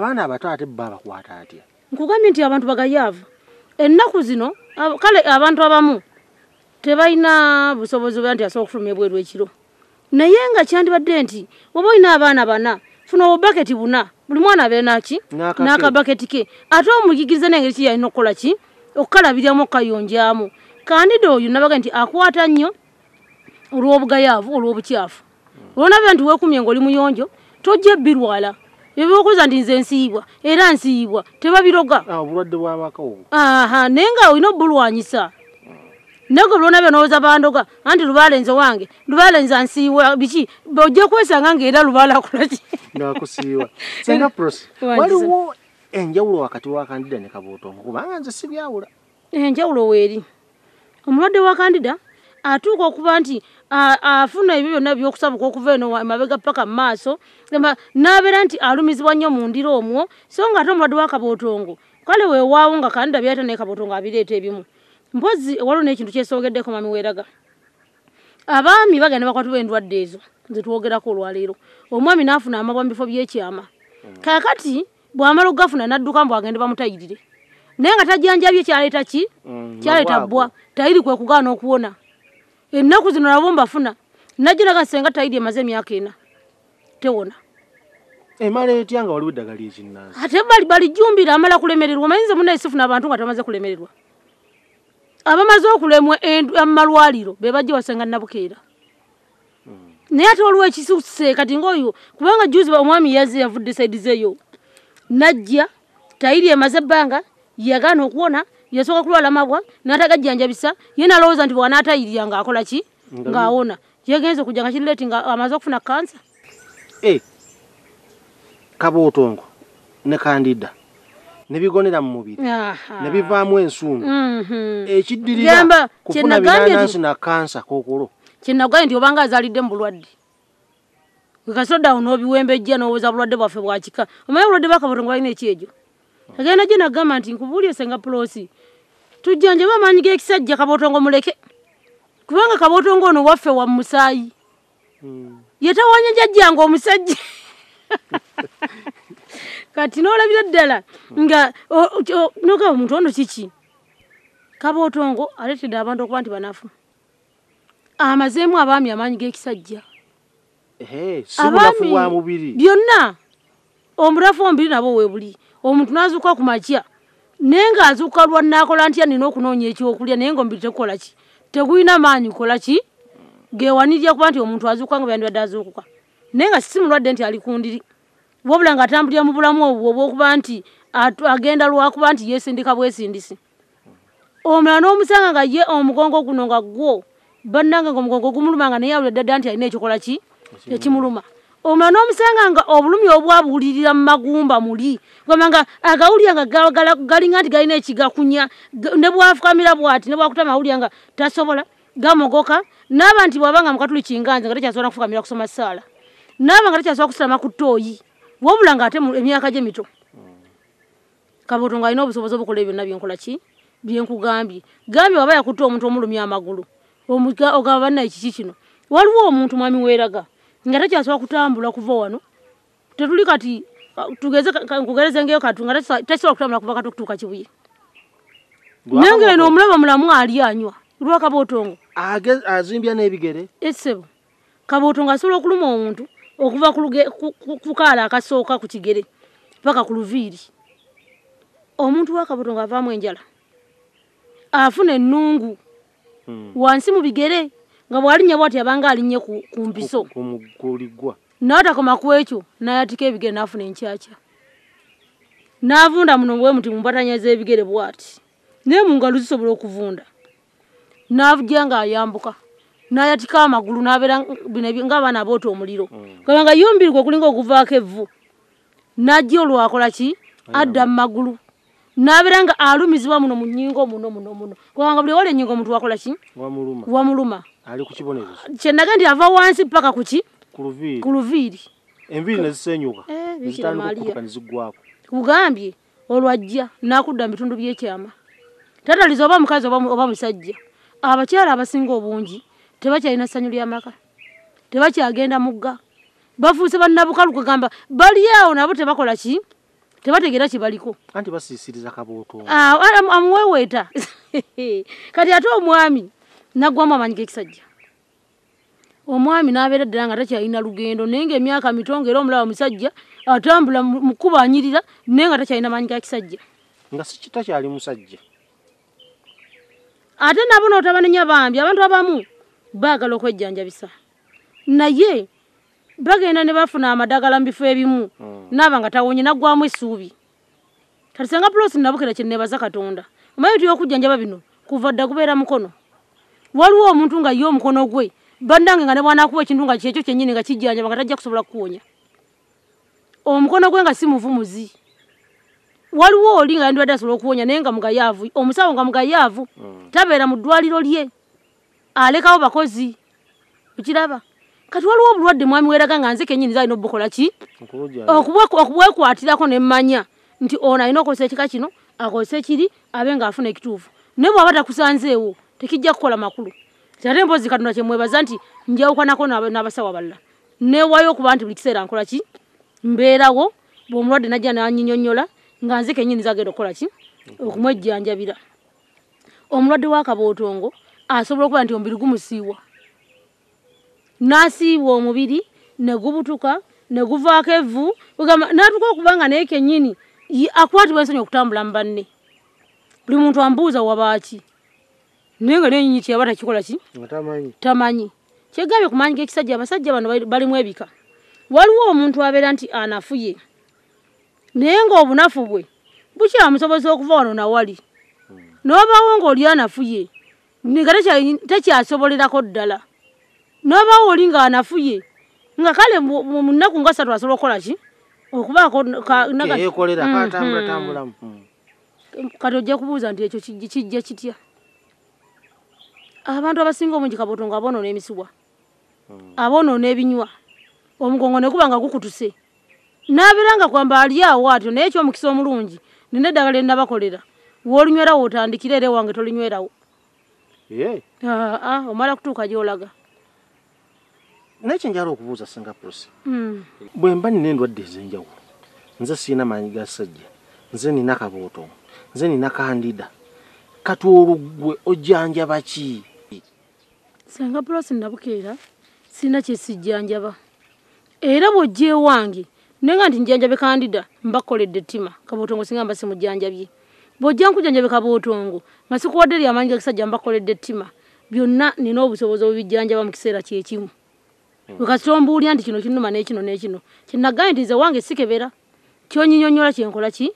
abaana abato ate bba abakwata atya nkugambye nti abantu bagayaavu ennaku zino kale abantu abamu tebalina busobozi obera nti asobola okufuluma ebweru ekiro naye nga kyandibadde nti oba olina abaana bana funa obubaketi buna buli mwana abeere naki n'akabaketi ke ate omuyigiriza nengeri ki yalina okukola ki okukalabiramu okukayonjaamu kandida oyo nabaga nti akwata nnyo olw'obugayaavu olw'obukyafu hmm. olwonabira nti weekumye ngaoli muyonjo tojja ebbirwala ebyokoza ndinze nsiibwa era nsiibwa tebabiroga ah, obulwadde bwabaka aha naye nga olina obulwanyisa nago lwonabyo nowoza bandoga anti lubalenze wange lubalenze ansiiwa biki ojja kwesanga ngaera lubalakolaki nakusiiwa sengapros waliwo enjawulo wakati wakandida ne kabuutongo kubanga nze sibyawula enjawulo weeri omulwadde wakandida atuuka okuba nti afuna ebyo byonna byokusabuka okuva eno emabega paka mu maaso nabeera nti alumizibwa nnyo mu ndira omwo so nga ate omulwadde wakabootongo kale weewaawo nga kanida byata nekabootongo abireeta ebimu mpozi waliwo nekintu kyesogeddeko mami weeraga abaami bagenda bakwatibwa endwadde ezo zetwogerako olwaleero omwami nafuna amabwa mubifo byekyama kakati bwamala ogafuna nadduka mbw agende bamutayirire naye nga tajanjabye kyaleeta ki mm, kyaleeta bbwa tayiri kwe kugaana okuwona ennaku zino nabo mbafuna nagiraga senga tayidi emaze emyaka ena tewona emala etya nga waliwo eddagala ekinnansi ate balibali jumbira amala kulemererwa omanyinze muna esufu nabantu nga tamaze kulemererwa abamaze okulemwa mumalwaliro bebajja wasenga nabukeera hmm. naye ate waliwo ekisuse kati ngaoyo kubanga juzi omwami yazi yavudde saidizeeyo najja tayiri emaze ebbanga yagana okuwona yasooka kulwala mabwa natagajjanjabisa ye nalowooza nti bwanatayirira ngaakola ki ngaawona yegenza okujja nga kirileeti nga amaze okufuna kansa eh, kabootongo ne kandida nebigonera mu mubiri nebivaamu ensuunu mhm. ekiddirira kufuna binanansi na kansa kokolo kyenagambye nti obanga azaalidde mu bulwadde wekasirodawo n'obiwembejja n'obuza bulwadde bwaffe bwakika omanye obulwadde bwakabotongo balina eki ejo agenda gye nagamba nti nkubuulye senga pulosi tujjanjaba amaanyi g'ekisajja kabootongo muleke kubanga kabootongo ono waffe wa musaayi hmm. yetawanya jajjanga omusajja kati noolabira ddala nga noga omuntu ono kiki kabootongo aleetedde abantu okuba nti banafu amazeemu abaami amaanyi g'ekisajja abaami byonna omurafu omubiri nabo weebuli omuntu nazuka kumakya naye nga azuka lwanakola ntya nina okunonya ekyokulya naye nga omubiri tekukolaki tegulina maanyi kukolaki gewanirya kuba nti omuntu azuka nga byandiwadde azuukuka naye nga sisimulwadde nti ali kundiri wabula nga atambulira mu bulamu obwo obwokuba nti agenda lwakuba nti yesindika bwesindisi omulala n'omusanga nga ye omugongo guno nga gwo bannanga nga omugongo gumuluma nga naye awulidde dda nti alina ekikola ki ekimuluma omanyi omusenga nga obulumi obwabuulirira mu magumba muli gamanga agawulira nga galinga nti galina ekigakunya ne bwafukamira bwati ne bwakuta amawulira nga tasobola gamogoka naaba nti bwaba nga mukatuliki nganze nga takyasobola nakufukamira kusoma saala naaba nga takyasobola kusalama ku ttooyi wabula nga ate emyaka gye mito kabooto nga alina obusobozi obukola byonna byenkola ki byenkugambye gambye waba yakutta omuntu omulumi amagulu ogaba bannaye kiki kino waliwo omuntu mwami weeraga nga takyasobola kutambula kuva wano tetuli kati tugezenkugerezengeyo kati nga takisobola kutambula kuva kati okutuuka kibuyi naye ngaeno omulaba mulamu ali anywa lwakabaotongo azimbya n'ebigere essebo kabaotongo asobola okuluma omuntu okuva kukaala akasooka ku kigere paka ku luviiri omuntu wakabotongo avaamu enjala afuna ennungu hmm. wansi mu bigere nga bwalinnya bwati yabanga alinnye ku mpiso kumugoligwa n'atakoma ku ekyo n'ayatika ebigere n'afuna enkyakya n'avunda muno bwe muti mumbatanya z'ebigere bwati naye mu ngalo zisobola okuvunda n'avujja ng'ayambuka n'ayatika amagulu n'abeera bino ng'abaana aboota omuliro kabanga mm. ye omubiri gwe kulinga okuvaako evvu n'ajja olwakola ki adda mu magulu n'abeera nga alumizibwa muno mu nnyingo muno muno muno kubanga buli ewali ennyingo omuntu wakola ki wamuluma ali ku kibonerezo kyenaga nti ava wansi paka kuki ku luviiri enviiri nezisenyuka eh, nezigwako kugambye olwajja nakudda mubitundu byekyama tatalizo oba mukazi oba musajja abakyala abasinga obungi tebakyalina ssanyu lyamaka tebakyagenda mugga bafuuse bannabukalu kugamba baliawo nabo tebakola ki tebategeera kibaliko anti basiisiriza kabootoamuweweeta kati ate omwami nagwa mamanyika ekisajja omwami nabeera ddala nga takyalina lugendo naye nga emyaka mitongo era omulaba musajja atambula mukuba anyirira naye nga takyalina manyika kisajja nga sikitakyali musajja ate nabo notabanenya bambi abantu abamu baagala okwejjanjabisa naye bagenda ne bafuna amadagala mu bifo ebimu hmm. naaba nga tawonye naggwamu essuubi kati senga pulosi nabukera kyenebaza katonda omanyi tuyokujjanjaba bino kuva dda kubeera mukono waliwo omuntu nga ye omukono gwe bannange nga newanakuba ekintu nga kyekyo kyenyini nga kijjanjaba nga tajja kusobola kuwonya omukono gwe nga si muvumuzi waliwo oli nga yandibadde asobola okuwonya naye nga mugayaavu omusawo nga mugayaavu hmm. tabeera mu ddwaliro lye alekawo bakozi okiraba kati waliwo obulwadde mwami weeraga nga nze kenyini zalina obukola ki okubwekwatirako nemmanya nti ono alina okozesa ekika kino akozesa ekiri abe ngaafuna ekituufu naye bwaba takusanzeewo tekijja kukola makulu kyate mpozi katonda kyemwebaza nti njawukanako n'abasawo abalala newayo okuba nti buli kiseera nkola ki mbeerawo bwomulwadde najja nanyinyonyola nga nze kenyini zagenda okukola ki okumwejjanjabira omulwadde wakabootongo asobola okuba nti omubiri gumusiiwa nasiibwa omubiri negubutuka neguvaako evvu natuka okubanga naye kenyini akwatibwa ensonyi okutambula mubanne buli muntu ambuuza wabaaki naye nga nenyini tiyaba takikola ki tamanyi kyegambye kumanyika ekisajja abasajja bano balimu ebika waliwo omuntu abeera nti anafuye naye ngaobunafu bwe bukyamusobozi okuva wano nawali nobawo ngaoli anafuye nga tekyasobolerako ddala nobawo oli nga anafuye nga kale munaku nga satu asobola okukola ki okubaako mm, mm. kati ojja kubuuza nti ekyo kijja kitya abantu abasinga obungi kabotongo abonoona emisiwa abonoona ebinywa omugongo nekuba nga gukutuse nabira nga kwamba aliawo atyo naye ekyomukisa omulungi nina eddagala erinabakolera woolunywerawo otandikira era wange tolinywerawo aa omala kutuuka gyolaga nayekyenjala okubuuza singapoles hmm. bwe mba nina endwadde ez'enjawulo nze siina maanyi ga sajja nze nina kabootongo nze nina kandida kati olugwe ojjanjaba ki singa pulasi nabukeera sirina kyesijjanjaba era bwojja ewange naye nga nti njanjabe kandida mbakoledde ttima kabootongo singa mba simujjanjabye bwojja nkujjanjabe kabootongo nga sikuwadde ryamaanyi gakisajja mbakoledde ttima byonna nina obusobozi obubijjanjaba mu kiseera kyekimu wekasita ombuulya nti kino kinuma nekino nekino kyenagaye nti nze wange sikebera kyonyinyonyola kyenkola ki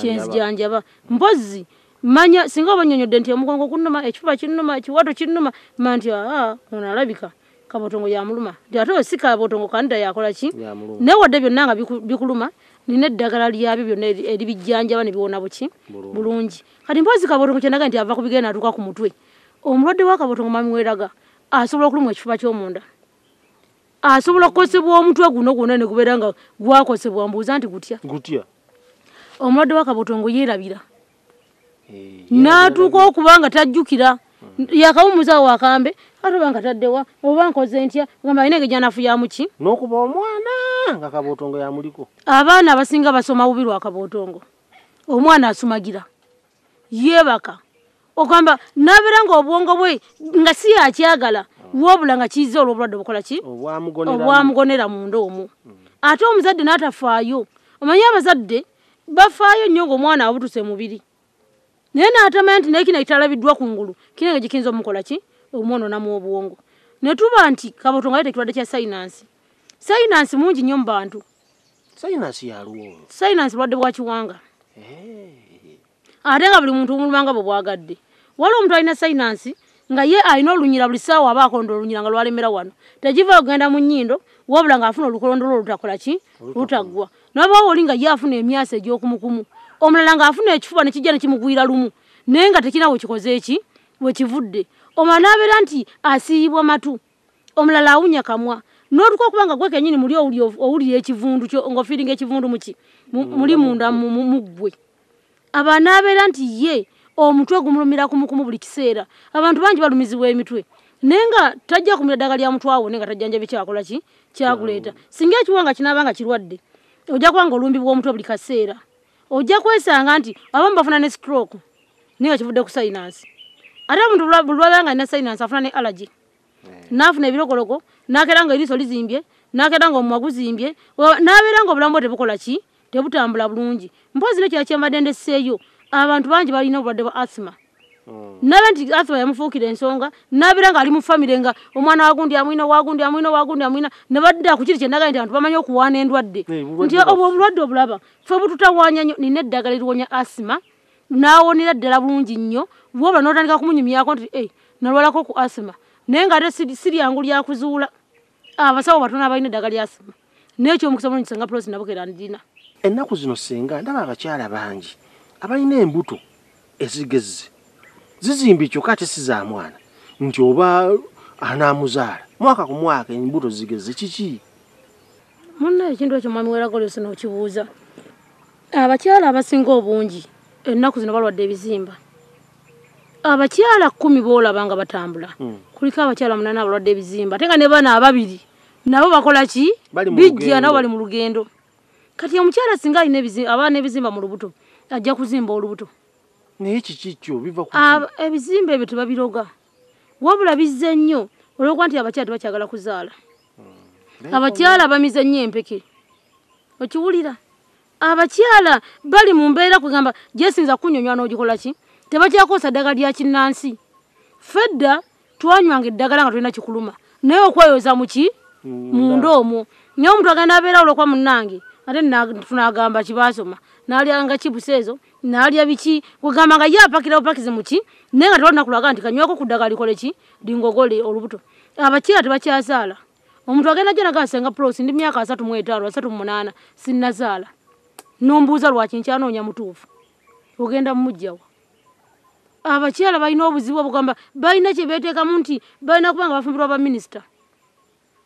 kyenzijanjaba mpozzi mm. manya singa obanyonyodde nti omugongo kunuma ekifuba kinuma ekiwato kinuma ma nti aa onalabika kabotongo yamuluma nti ate osi kabotongo kanida yakolaki naye wadde byonna nga bikuluma nina eddagala lyabyo byonna eribijjanjaba nebiwona buki bulungi kati mpozi kabotongo kyenaga nti ava kubigenda natuuka ku mutwe omulwadde wa kabotongo mamiweraga asobola okulumwa ekifuba kyomunda asobola okukosebwa omutwe guno guna negubeera nga gwakosebwa mbuuza nti gutya gutya omulwadde wa kabotongo yerabira n'atuuka okuba nga tajjukira yakawumuza wakambe ate obanga taddewa oba nkoze ntya gamba alina ege janafu yamuki n'okuba omwana nga kabootongo yamuliko abaana abasinga basoma bubi lwa kabootongo omwana asumagira yebaka okamba nabeera nga obwongo bwe nga si yakyagala lwobula nga kiiza olwobulwadde obukola ki obwamugonera munda omu ate omuzadde n'atafaayo omanyi abazadde bafaayo nnyo ngaomwana abutuse mubiri naye natamanya nti naye kino ekitalabiddwa ku ngulu kirenge gikinza omukola ki omwononamu obwongo ne tuba nti kabotonga yete ekirwadde kya sayinansi sayinansi mungi nnyo mu bantu sayinansi yaluwo sayinansi bulwadde bwa kiwanga ate nga buli muntu omulumanga bwe bwagadde wali omuntu alina sayinansi nga ye alina olunyira buli ssaawa aba akolondo olunyira nga lwalemera wano tegiva okugenda mu nnyindo wabula ng'afuna olukolondolo olutakola ki lutaggwa n'obawa oli nga ye afuna emyaso egy'okumukumu omulala ng'afuna ekifuba ne kijja ne kimugwira lumu naye nga tekina wekikoze eki wekivudde omulala n'abeera nti asiyibwa matu omulala awunya kamwa n'otuka okuba nga gwe kenyini muli owulira ekivundu ng'ofiiringa ekivundu muki muli munda muggwe abaana abeera nti ye omutwe gumulumira kumukumu buli kiseera abantu bangi balumizibwa emitwe naye nga tajja kumira ddagala lya mutwe awo naye nga tajjanjabye kyakola ki kyaguleeta mm. singa ekiwa nga kinaaba nga kirwadde ojja kuba nga olumbibwa omutwe buli kaseera ojja kwesanga nti abamu bafuna ne stroke naye nga kivudde ku sinansi ate omuntu bulwala nga alina sinansi afuna ne allergy eh. naafuna ebirokoloko nakera nga eriiso lizimbye nakera nga omumwa guzimbye nabeera nga obulamu bwe tebukola ki tebutambula bulungi mpozi nekirakyembadde ndesseeyo abantu bangi balina obulwadde bwa asima nawe nti asima yamufuukira ensonga nabira ngaali mu famire nga omwana wagundi amwina wagundi amwina wagundi amwina nebadda kukiri kyenagaye nti abantu bamanyi okuwaana endwadde eh, nti obwo obulwadde obulaba fe bututawaanya nnyo nina eddagala eriwonya asima n'awonera ddala bungi nnyo woba n'otandika kumunyumyako nti e nalwalako ku asima naye ngaate siryangu lyakuzuula abasawo batono abalina eddagala lyasima nekyomukisa mulungi senga prosi nabukera ndina ennaku zino singa ndaba abakyala bangi abalina embuto ezigezze zizimbi kyokka ate si za mwana nti oba anamuzaala mwaka ku mwaka embuto zigeze kiki munna ekintu ekyo mwami weragolesi nokibuuza abakyala abasinga obungi ennaku zino balwadde ebizimba abakyala kumi boolaba nga batambula hmm. kuliko abakyala munana abalwadde ebizimba ate nga ne baana ababiri nabo bakola ki bijja nabo bali mu lugendo kati omukyala singa alina abaana ebizimba mu lubuto ajja kuzimba olubuto naye kikikyo biva ku ah, ebizimbe ebyo tebabiroga wabula bizze nnyo olw'okuba nti abakyala tebakyagala kuzaala hmm. abakyala bamize nnyo empeke okiwulira abakyala bali mu mbeera kugamba gyesinza kunyonywa n'ogikola ki tebakyakosa ddagala lya kinnansi fedda twanywanga eddagala nga tulina kikuluma naye okweyoza muki munda omwo naye omuntu agenda abeera olwokuba munnange ate tunagamba kibasoma nalyanga chips ezo nalya biki kugamba nga yapakira opakize muki naye nga tewali nakulaga nti kanywako ku ddagala likole ki lingogole olubuto abakira tebakyazaala omuntu agenda jo nagasenga prosi ndi myaka asatu muetaano asatu munaana sinnazaala nombuuza lwaki nkyanoonya mutuufu ogenda mumugjawa abakyala balina obuzibu obugamba balina kye beteekamu nti balina kuba nga bafumbirwa baminisita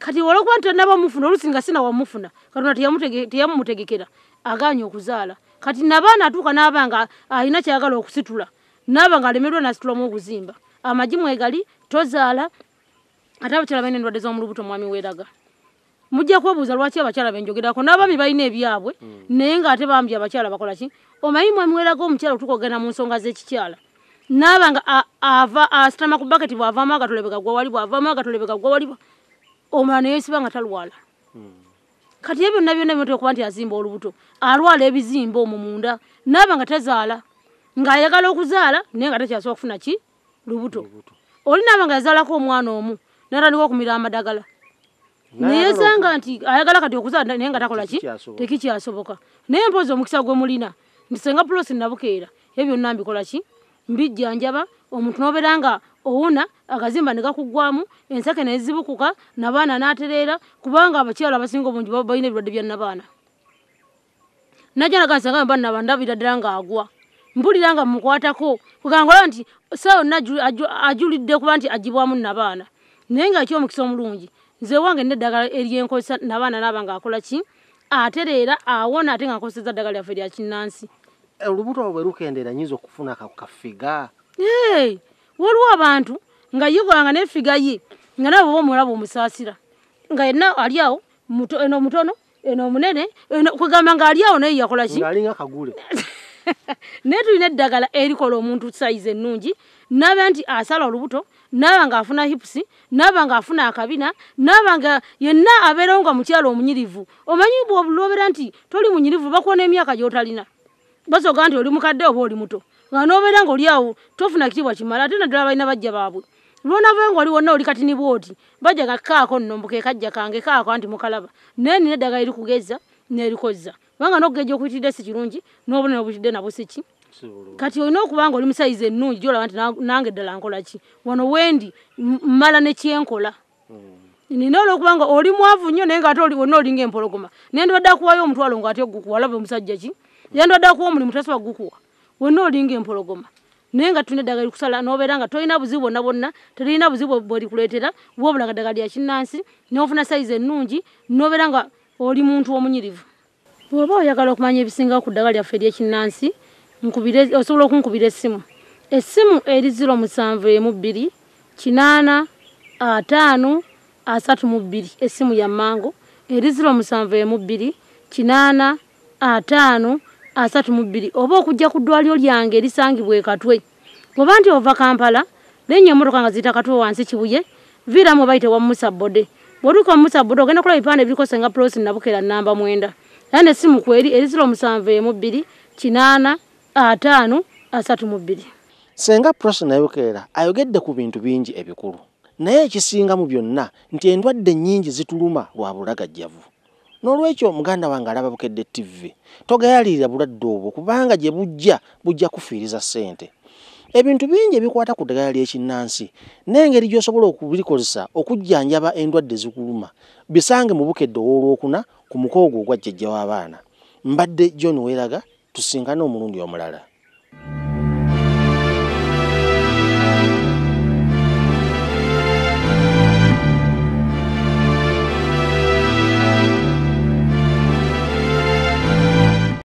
kati olwokuba ntinabamufuna oluusi nga sinawamufuna katonda teyamumutegekera aganya okuzaala kati nabaana atuuka naaba nga alina kyayagala okusitula naaba nga alemerwa nasitulamu okuzimba amagi mwegali tozaala ate abakyala baina endwadde z'omulubuto mwami weraga mujja kwebuuza lwaki abakyala benjogerako n'abaami balina ebyabwe mm. naye ngaate bambi abakyala bakola ki omanyi mwami weraga omukyala otukaogenda mu nsonga z'ekikyala naaba nga asitama ku baketi bwavaamu agatolebegagwa walibwa avaamu agatolebegagwa walibwa omwana yeesiba nga talwala hmm. kati ye byonna byonna byoteeka kuba nti azimba olubuto alwala ebizimba omwo munda naaba nga tazaala ng'ayagala okuzaala naye nga takyasobola kufuna ki lubuto oli naaba nga yazaalako omwana omu natandika okumira amadagala neyesanga nti ayagala kati okuzaala naye nga takola ki tekikyasoboka naye mpozi omukisa gwe mulina nti singa pulosi nabukeera ye byonna mbikola ki mbijjanjaba omuntu noobeera nga owuna akazimba nekakugwamu ensake nezibukuka nabaana natereera kubanga abakyala abasinga obungi balina ebirwadde byanabaana naja nagansangamba nabandabira ddala ngaagwa mpulira nga mukwatako kugangola nti sa yonna ajulidde kuba nti ajibwamu nabaana naye ngaekyo omukisa omulungi nze wange nna eddagala eryenkozesa nabaana naba nga akolaki atereera awona ate nga nkozeseza ddagala lyaffe lya kinnansi eh, olubuto bwe lukendeera nyinza okufuna akakafiga waliwo abantu nga yebulanga nefiga ye nga nabo bomulaba omusaasira nga yenna ali awo eno omutono eno omunene kwegamba nga ali awo naye yakolaki naye tulina eddagala erikola omuntu saizi ennungi naba nti asala olubuto naba ngaafuna hipusi naba ngaafuna akabina naba nga yenna abeerawo nga mukyala omunyirivu omanyi bwobulobera nti toli munyirivu bakuona emyaka gyotalina basoga nti oli mukadde oba oli muto nga nobeera nga oliawo tofuna kitibwa kimala ate naddala balina bajja baabwe lwonabe nga oli wonna oli kati ni bwoti bajja nga kaako nnombuka ekajja kange kaako anti mukalaba naye nina eddagala eri kugeza nerikoza kubanga nokugeja okuyitidde si kirungi nobuna obuyitidde nabo siki kati olina okuba nga oli musayizi ennungi gyolaba nti nange ddala nkolaki wano wendi mmala nekyenkola hmm. nina olwokubanga oli mwavu nnyo naye ngaate wonna olinga empologoma naye ndibadde akuwayo omutwalo ngaate ogukuwa olaba omusajja ki yandibadde akuwa omulimu tasoba gukuwa wonna olinga empologoma naye nga tulina eddagala likusala nobeera nga tolina buzibu bonna bonna tolina buzibu bwerikuleetera bwobulaga ddagala lya kinnansi nofuna sayizi ennungi nobeera nga oli muntu omunyirivu bwoba oyagala okumanya ebisinga ku ddagala lyaffe ery'ekinnansi osobola okunkubira essimu essimu eri ziro musanvu emu bbiri kinaana ataano asatu mu bbiri essimu ya mmangu eri ziro musanvu emu bbiri kinaana ataano asatu mu bbiri oba okujja ku ddwaliro lyange erisangibwa ekatwe oba nti ova kampala nenya emotoka nga ziyita katwe wansi kibuye viiramu oba yitewa musa bode bwotuka omusa bode ogenda kulaba ebipande ebirikose nga prosi nabukera namba mwenda era nesimu kweri erizira omusanvu emu bbiri kinaana ataano asatu mu bbiri senga prosi nabukera ayogedde ku bintu bingi ebikulu naye ekisingamu byonna nti endwadde nyingi zituluma lwa bulagajjavu nolwekyo muganda wange alaba bukedde tivi togayalirira bulwadde obwo kubanga gye bujja bujja kufiiriza ssente ebintu bingi ebikwata ku ddagala lyekinnansi n'engeri gy'osobola okubikozesa okujjanjaba endwadde zikuluma bisange mu bukedde ow'olwokuna ku mukoogo ogwa jjajja w'abaana mbadde john weeraga tusinkane omulundi omulala